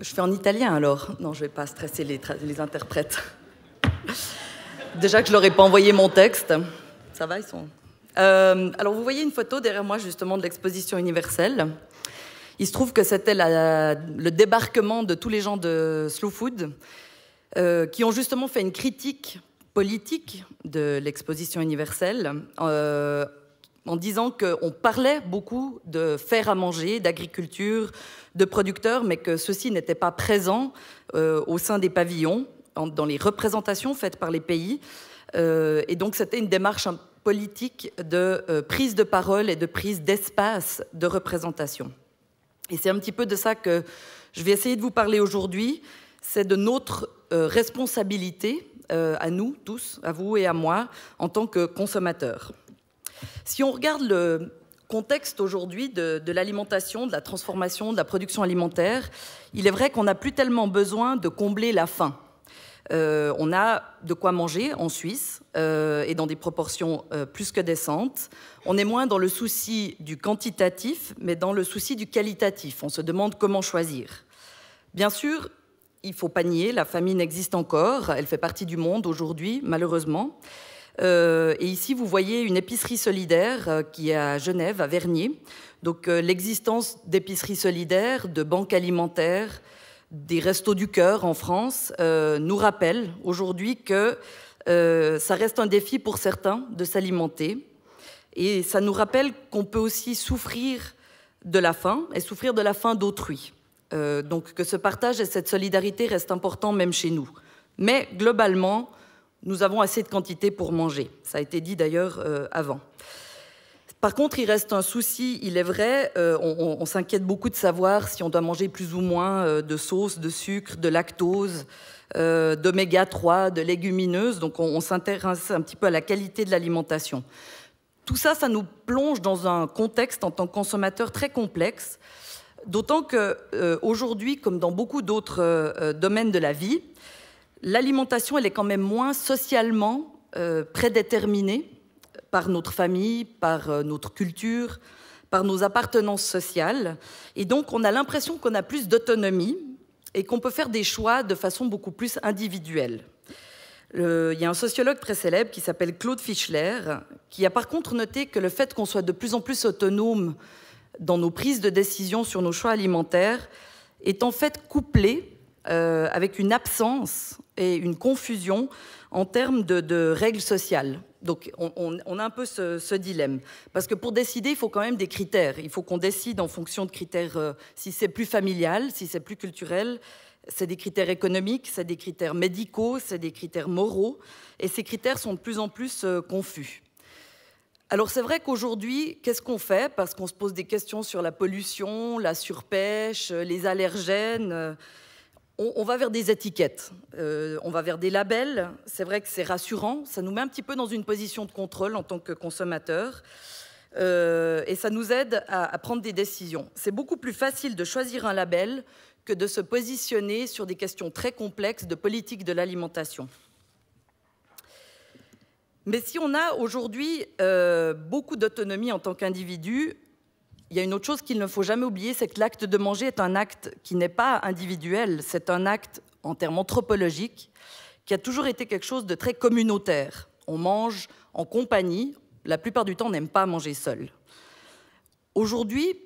Je fais en italien alors. Non, je vais pas stresser les, les interprètes. Déjà que je leur ai pas envoyé mon texte. Ça va, ils sont. Euh, alors vous voyez une photo derrière moi justement de l'exposition universelle. Il se trouve que c'était le débarquement de tous les gens de Slow Food euh, qui ont justement fait une critique politique de l'exposition universelle euh, en disant qu'on parlait beaucoup de faire à manger, d'agriculture, de producteurs, mais que ceci n'était pas présent euh, au sein des pavillons, dans les représentations faites par les pays. Euh, et donc c'était une démarche hein, politique de euh, prise de parole et de prise d'espace de représentation. Et c'est un petit peu de ça que je vais essayer de vous parler aujourd'hui. C'est de notre responsabilité à nous tous, à vous et à moi, en tant que consommateurs. Si on regarde le contexte aujourd'hui de, l'alimentation, de la transformation, de la production alimentaire, il est vrai qu'on n'a plus tellement besoin de combler la faim. Euh, on a de quoi manger en Suisse euh, et dans des proportions euh, plus que décentes. On est moins dans le souci du quantitatif, mais dans le souci du qualitatif. On se demande comment choisir. Bien sûr, il faut pas nier, la famine existe encore, elle fait partie du monde aujourd'hui, malheureusement. Euh, et ici, vous voyez une épicerie solidaire euh, qui est à Genève, à Vernier. Donc euh, l'existence d'épiceries solidaires, de banques alimentaires, des restos du cœur en France nous rappelle aujourd'hui que ça reste un défi pour certains de s'alimenter. Et ça nous rappelle qu'on peut aussi souffrir de la faim et souffrir de la faim d'autrui. donc que ce partage et cette solidarité restent importants même chez nous. Mais globalement, nous avons assez de quantité pour manger. Ça a été dit d'ailleurs euh, avant. Par contre, il reste un souci, il est vrai, euh, on, s'inquiète beaucoup de savoir si on doit manger plus ou moins euh, de sauce, de sucre, de lactose, d'oméga 3, de légumineuses, donc on, s'intéresse un petit peu à la qualité de l'alimentation. Tout ça, ça nous plonge dans un contexte en tant que consommateur très complexe, d'autant qu'aujourd'hui, comme dans beaucoup d'autres domaines de la vie, L'alimentation, elle est quand même moins socialement euh, prédéterminée par notre famille, par euh, notre culture, par nos appartenances sociales. Et donc, on a l'impression qu'on a plus d'autonomie et qu'on peut faire des choix de façon beaucoup plus individuelle. il y a un sociologue très célèbre qui s'appelle Claude Fischler, qui a par contre noté que le fait qu'on soit de plus en plus autonome dans nos prises de décision sur nos choix alimentaires est en fait couplé euh, avec une absence et une confusion en termes de, règles sociales. Donc on, a un peu ce, dilemme. Parce que pour décider, il faut quand même des critères. Il faut qu'on décide en fonction de critères, euh, si c'est plus familial, si c'est plus culturel, c'est des critères économiques, c'est des critères médicaux, c'est des critères moraux. Et ces critères sont de plus en plus euh, confus. Alors c'est vrai qu'aujourd'hui, qu'est-ce qu'on fait Parce qu'on se pose des questions sur la pollution, la surpêche, euh, les allergènes on, va vers des étiquettes, euh, on va vers des labels. C'est vrai que c'est rassurant, ça nous met un petit peu dans une position de contrôle en tant que consommateur. Euh, et ça nous aide à, prendre des décisions. C'est beaucoup plus facile de choisir un label que de se positionner sur des questions très complexes de politique de l'alimentation. Mais si on a aujourd'hui euh, beaucoup d'autonomie en tant qu'individu, il y a une autre chose qu'il ne faut jamais oublier, c'est que l'acte de manger est un acte qui n'est pas individuel, c'est un acte en termes anthropologiques qui a toujours été quelque chose de très communautaire. On mange en compagnie, la plupart du temps on n'aime pas manger seul. Aujourd'hui,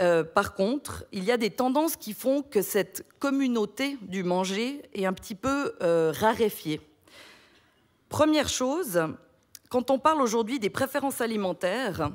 euh, par contre, il y a des tendances qui font que cette communauté du manger est un petit peu euh, raréfiée. Première chose, quand on parle aujourd'hui des préférences alimentaires,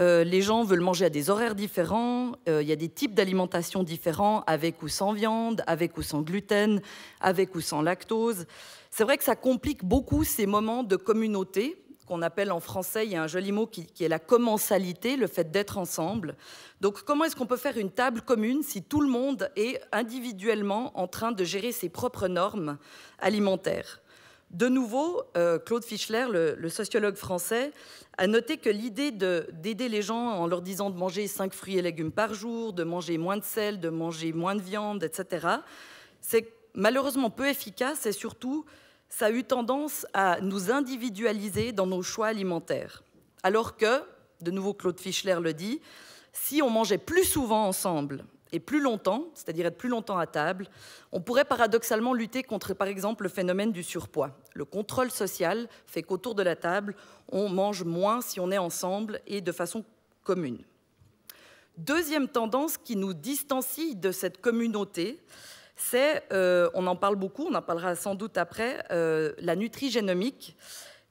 euh, les gens veulent manger à des horaires différents, euh, il y a des types d'alimentation différents, avec ou sans viande, avec ou sans gluten, avec ou sans lactose. C'est vrai que ça complique beaucoup ces moments de communauté qu'on appelle en français, il y a un joli mot qui, qui est la commensalité, le fait d'être ensemble. Donc comment est-ce qu'on peut faire une table commune si tout le monde est individuellement en train de gérer ses propres normes alimentaires de nouveau, euh, Claude Fischler, le, sociologue français, a noté que l'idée d'aider les gens en leur disant de manger 5 fruits et légumes par jour, de manger moins de sel, de manger moins de viande, etc., c'est malheureusement peu efficace et surtout, ça a eu tendance à nous individualiser dans nos choix alimentaires. Alors que, de nouveau Claude Fischler le dit, si on mangeait plus souvent ensemble et plus longtemps, c'est-à-dire être plus longtemps à table, on pourrait paradoxalement lutter contre, par exemple, le phénomène du surpoids. Le contrôle social fait qu'autour de la table, on mange moins si on est ensemble et de façon commune. Deuxième tendance qui nous distancie de cette communauté, c'est, euh, on en parle beaucoup, on en parlera sans doute après, euh, la nutrigenomique,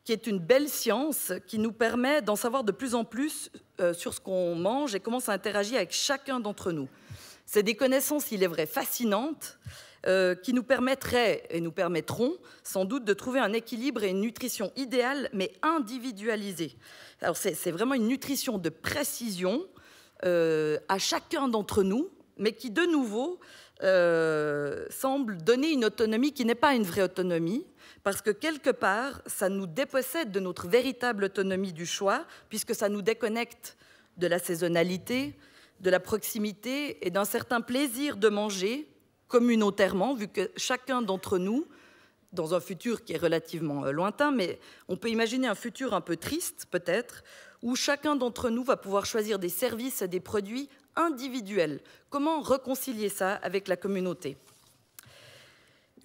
qui est une belle science qui nous permet d'en savoir de plus en plus euh, sur ce qu'on mange et comment ça interagit avec chacun d'entre nous. C'est des connaissances, il est vrai, fascinantes, euh, qui nous permettraient et nous permettront sans doute de trouver un équilibre et une nutrition idéale, mais individualisée. Alors c'est vraiment une nutrition de précision euh, à chacun d'entre nous, mais qui de nouveau euh, semble donner une autonomie qui n'est pas une vraie autonomie, parce que quelque part, ça nous dépossède de notre véritable autonomie du choix, puisque ça nous déconnecte de la saisonnalité, de la proximité et d'un certain plaisir de manger communautairement, vu que chacun d'entre nous, dans un futur qui est relativement euh, lointain, mais on peut imaginer un futur un peu triste peut-être, où chacun d'entre nous va pouvoir choisir des services et des produits individuels. Comment réconcilier ça avec la communauté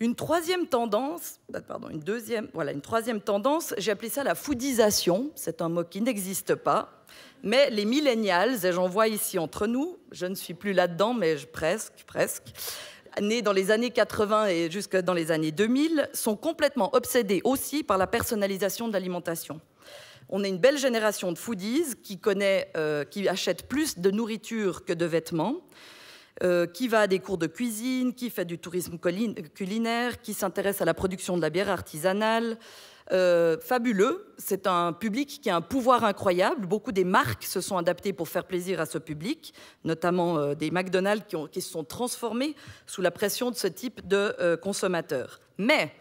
une troisième tendance, bah, pardon, une deuxième, voilà, une troisième tendance, j'ai appelé ça la foodisation. C'est un mot qui n'existe pas. Mais les millennials, et j'en vois ici entre nous, je ne suis plus là-dedans, mais presque, presque, nés dans les années 80 et jusque dans les années 2000, sont complètement obsédés aussi par la personnalisation de l'alimentation. On est une belle génération de foodies qui, connaît, euh, qui achète plus de nourriture que de vêtements. Euh, qui va à des cours de cuisine, qui fait du tourisme culinaire, qui s'intéresse à la production de la bière artisanale. Euh, fabuleux, c'est un public qui a un pouvoir incroyable. Beaucoup des marques se sont adaptées pour faire plaisir à ce public, notamment euh, des McDonald's qui, qui, se sont transformés sous la pression de ce type de consommateurs. Mais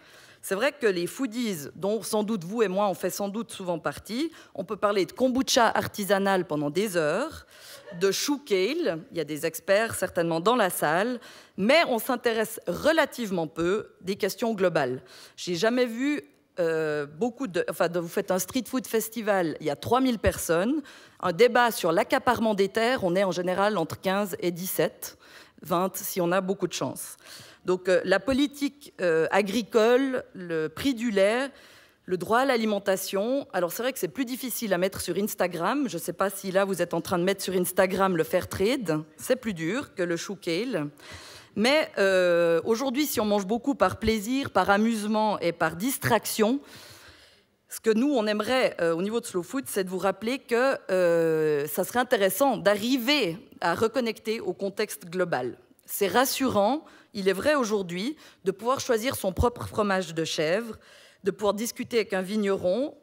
c'est vrai que les foodies, dont sans doute vous et moi, on fait sans doute souvent partie, on peut parler de kombucha artisanal pendant des heures, de chou kale, il y a des experts certainement dans la salle, mais on s'intéresse relativement peu des questions globales. J'ai jamais vu euh, beaucoup de, enfin, de, vous faites un street food festival, il y a 3000 personnes, un débat sur l'accaparement des terres, on est en général entre 15 et 17, 20 si on a beaucoup de chance. Donc euh, la politique euh, agricole, le prix du lait, le droit à l'alimentation. Alors c'est vrai que c'est plus difficile à mettre sur Instagram. Je ne sais pas si là vous êtes en train de mettre sur Instagram le fair trade. C'est plus dur que le shoe kale. Mais euh, aujourd'hui, si on mange beaucoup par plaisir, par amusement et par distraction, ce que nous, on aimerait au niveau de Slow Food, c'est de vous rappeler que ça serait intéressant d'arriver à reconnecter au contexte global. C'est rassurant, il est vrai aujourd'hui de pouvoir choisir son propre fromage de chèvre, de pouvoir discuter avec un vigneron,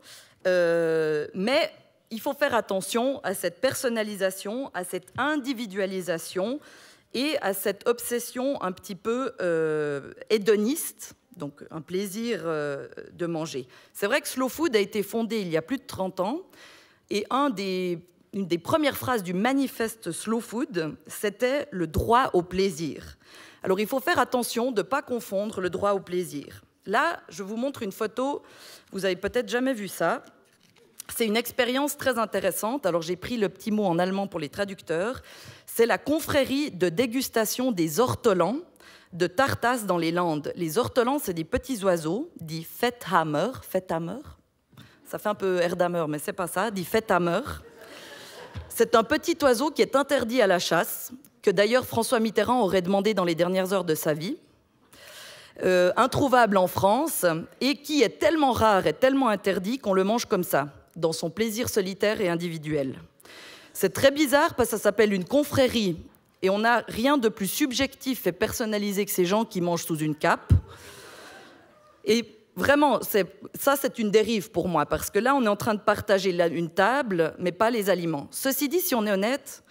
euh, mais il faut faire attention à cette personnalisation, à cette individualisation et à cette obsession un petit peu euh, hédoniste, donc un plaisir euh, de manger. C'est vrai que Slow Food a été fondé il y a plus de 30 ans et un une des premières phrases du manifeste Slow Food, c'était le droit au plaisir. Alors il faut faire attention de ne pas confondre le droit au plaisir. Là, je vous montre une photo, vous avez peut-être jamais vu ça. C'est une expérience très intéressante. Alors j'ai pris le petit mot en allemand pour les traducteurs. C'est la confrérie de dégustation des ortolans de Tartas dans les Landes. Les ortolans, c'est des petits oiseaux, dit Fetthammer. Fetthammer Ça fait un peu Erdhammer, mais c'est pas ça, dit Fetthammer. C'est un petit oiseau qui est interdit à la chasse que d'ailleurs François Mitterrand aurait demandé dans les dernières heures de sa vie, euh, introuvable en France, et qui est tellement rare et tellement interdit qu'on le mange comme ça, dans son plaisir solitaire et individuel. C'est très bizarre parce que ça s'appelle une confrérie, et on n'a rien de plus subjectif et personnalisé que ces gens qui mangent sous une cape. Et vraiment, ça c'est une dérive pour moi, parce que là on est en train de partager une table, mais pas les aliments. Ceci dit, si on est honnête,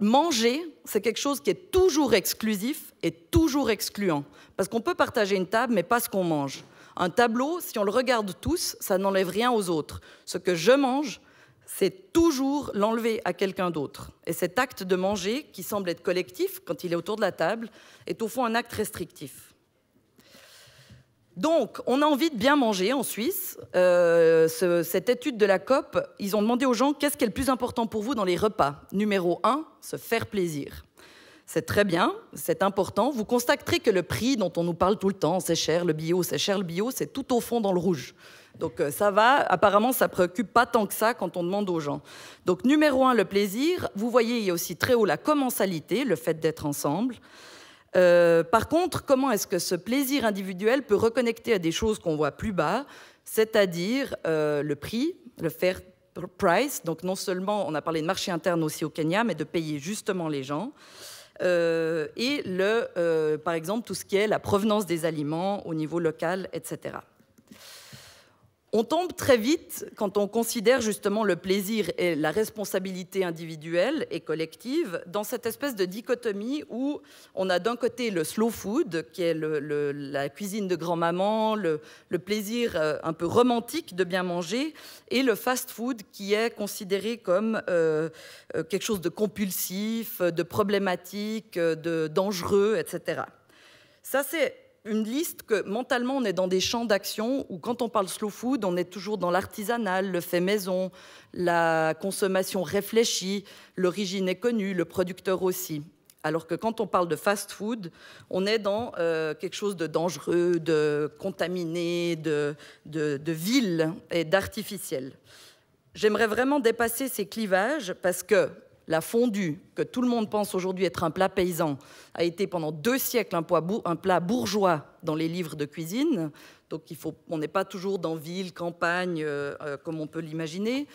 manger, c'est quelque chose qui est toujours exclusif et toujours excluant. Parce qu'on peut partager une table, mais pas ce qu'on mange. Un tableau, si on le regarde tous, ça n'enlève rien aux autres. Ce que je mange, c'est toujours l'enlever à quelqu'un d'autre. Et cet acte de manger, qui semble être collectif quand il est autour de la table, est au fond un acte restrictif. Donc, on a envie de bien manger en Suisse. Euh, cette étude de la COP, ils ont demandé aux gens qu'est-ce qui est le plus important pour vous dans les repas. Numéro 1, se faire plaisir. C'est très bien, c'est important. Vous constaterez que le prix dont on nous parle tout le temps, c'est cher le bio, c'est cher le bio, c'est tout au fond dans le rouge. Donc euh, ça va, apparemment ça préoccupe pas tant que ça quand on demande aux gens. Donc numéro 1, le plaisir. Vous voyez, il y a aussi très haut la commensalité, le fait d'être ensemble. Euh, par contre, comment est-ce que ce plaisir individuel peut reconnecter à des choses qu'on voit plus bas, c'est-à-dire euh, le prix, le fair price, donc non seulement on a parlé de marché interne aussi au Kenya, mais de payer justement les gens. Euh, et le, par exemple tout ce qui est la provenance des aliments au niveau local, etc. On tombe très vite quand on considère justement le plaisir et la responsabilité individuelle et collective dans cette espèce de dichotomie où on a d'un côté le slow food, qui est la cuisine de grand-maman, le, plaisir euh, un peu romantique de bien manger, et le fast food qui est considéré comme euh, euh, quelque chose de compulsif, de problématique, de dangereux, etc. Ça, c'est une liste que mentalement on est dans des champs d'action où quand on parle slow food, on est toujours dans l'artisanal, le fait maison, la consommation réfléchie, l'origine est connue, le producteur aussi. Alors que quand on parle de fast food, on est dans euh, quelque chose de dangereux, de contaminé, de, de, de vil et d'artificiel. J'aimerais vraiment dépasser ces clivages parce que la fondue, que tout le monde pense aujourd'hui être un plat paysan, a été pendant deux siècles un plat bourgeois dans les livres de cuisine. Donc on n'est pas toujours dans ville, campagne, euh, euh, comme on peut l'imaginer.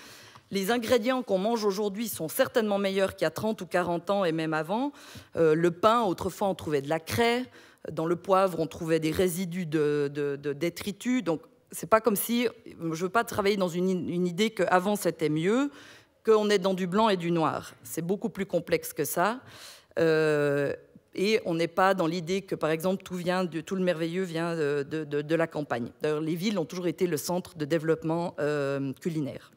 Les ingrédients qu'on mange aujourd'hui sont certainement meilleurs qu'il y a 30 ou 40 ans et même avant. Euh, le pain, autrefois, on trouvait de la craie. Dans le poivre, on trouvait des résidus de, détritus. Donc, c'est pas comme si. Je veux pas travailler dans une, une idée qu'avant c'était mieux qu'on est dans du blanc et du noir. C'est beaucoup plus complexe que ça. Euh, et on n'est pas dans l'idée que, par exemple, tout, vient de, tout le merveilleux vient de, la campagne. les villes ont toujours été le centre de développement euh, culinaire.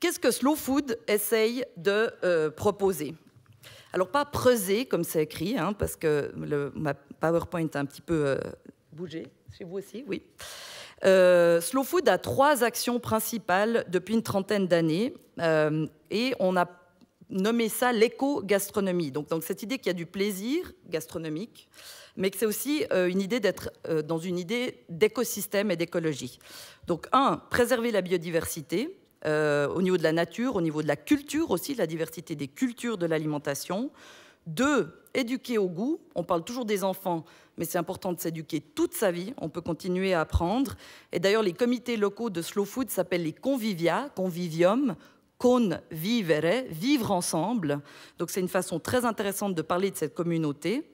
Qu'est-ce que Slow Food essaye de euh, proposer Alors, pas creuser, comme c'est écrit, hein, parce que le, ma PowerPoint a un petit peu bougé. Chez vous aussi, oui. Euh, Slow Food a trois actions principales depuis une trentaine d'années euh, et on a nommé ça l'éco-gastronomie. Donc, cette idée qu'il y a du plaisir gastronomique, mais que c'est aussi euh, une idée d'être dans une idée d'écosystème et d'écologie. Donc un, préserver la biodiversité. au niveau de la nature, au niveau de la culture aussi, la diversité des cultures de l'alimentation, deux, éduquer au goût. On parle toujours des enfants, mais c'est important de s'éduquer toute sa vie. On peut continuer à apprendre. Et d'ailleurs, les comités locaux de slow food s'appellent les convivia, convivium, con vivere, vivre ensemble. Donc c'est une façon très intéressante de parler de cette communauté.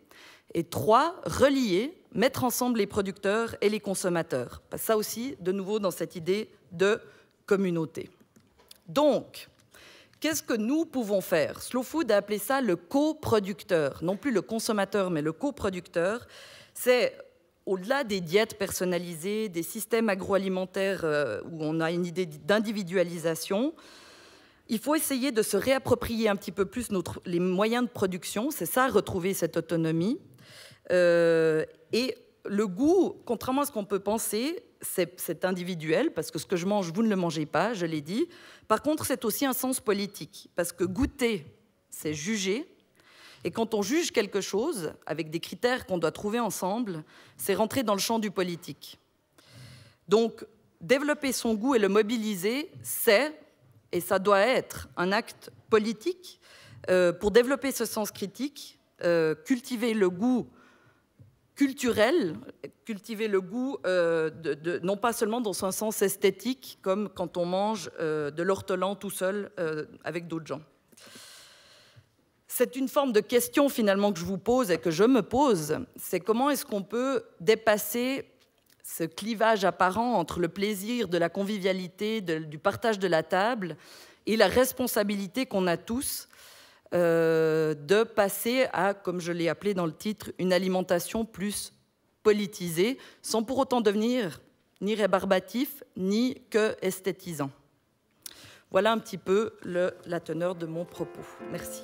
Et trois, relier, mettre ensemble les producteurs et les consommateurs. Bah, ça aussi, de nouveau, dans cette idée de communauté. Donc, Qu'est-ce que nous pouvons faire Slow Food a appelé ça le coproducteur, non plus le consommateur, mais le coproducteur. C'est au-delà des diètes personnalisées, des systèmes agroalimentaires euh, où on a une idée d'individualisation, il faut essayer de se réapproprier un petit peu plus les moyens de production. C'est ça, retrouver cette autonomie. Euh, et le goût, contrairement à ce qu'on peut penser, c'est individuel, parce que ce que je mange, vous ne le mangez pas, je l'ai dit. Par contre, c'est aussi un sens politique, parce que goûter, c'est juger. Et quand on juge quelque chose, avec des critères qu'on doit trouver ensemble, c'est rentrer dans le champ du politique. Donc, développer son goût et le mobiliser, c'est, et ça doit être, un acte politique. Euh, pour développer ce sens critique, euh, cultiver le goût culturel, cultiver le goût, euh, non pas seulement dans un sens esthétique, comme quand on mange euh, de l'ortolan tout seul euh, avec d'autres gens. C'est une forme de question finalement que je vous pose et que je me pose, c'est comment est-ce qu'on peut dépasser ce clivage apparent entre le plaisir de la convivialité, du partage de la table et la responsabilité qu'on a tous euh, de passer à, comme je l'ai appelé dans le titre, une alimentation plus politisée, sans pour autant devenir ni rébarbatif, ni que esthétisant. Voilà un petit peu la teneur de mon propos. Merci.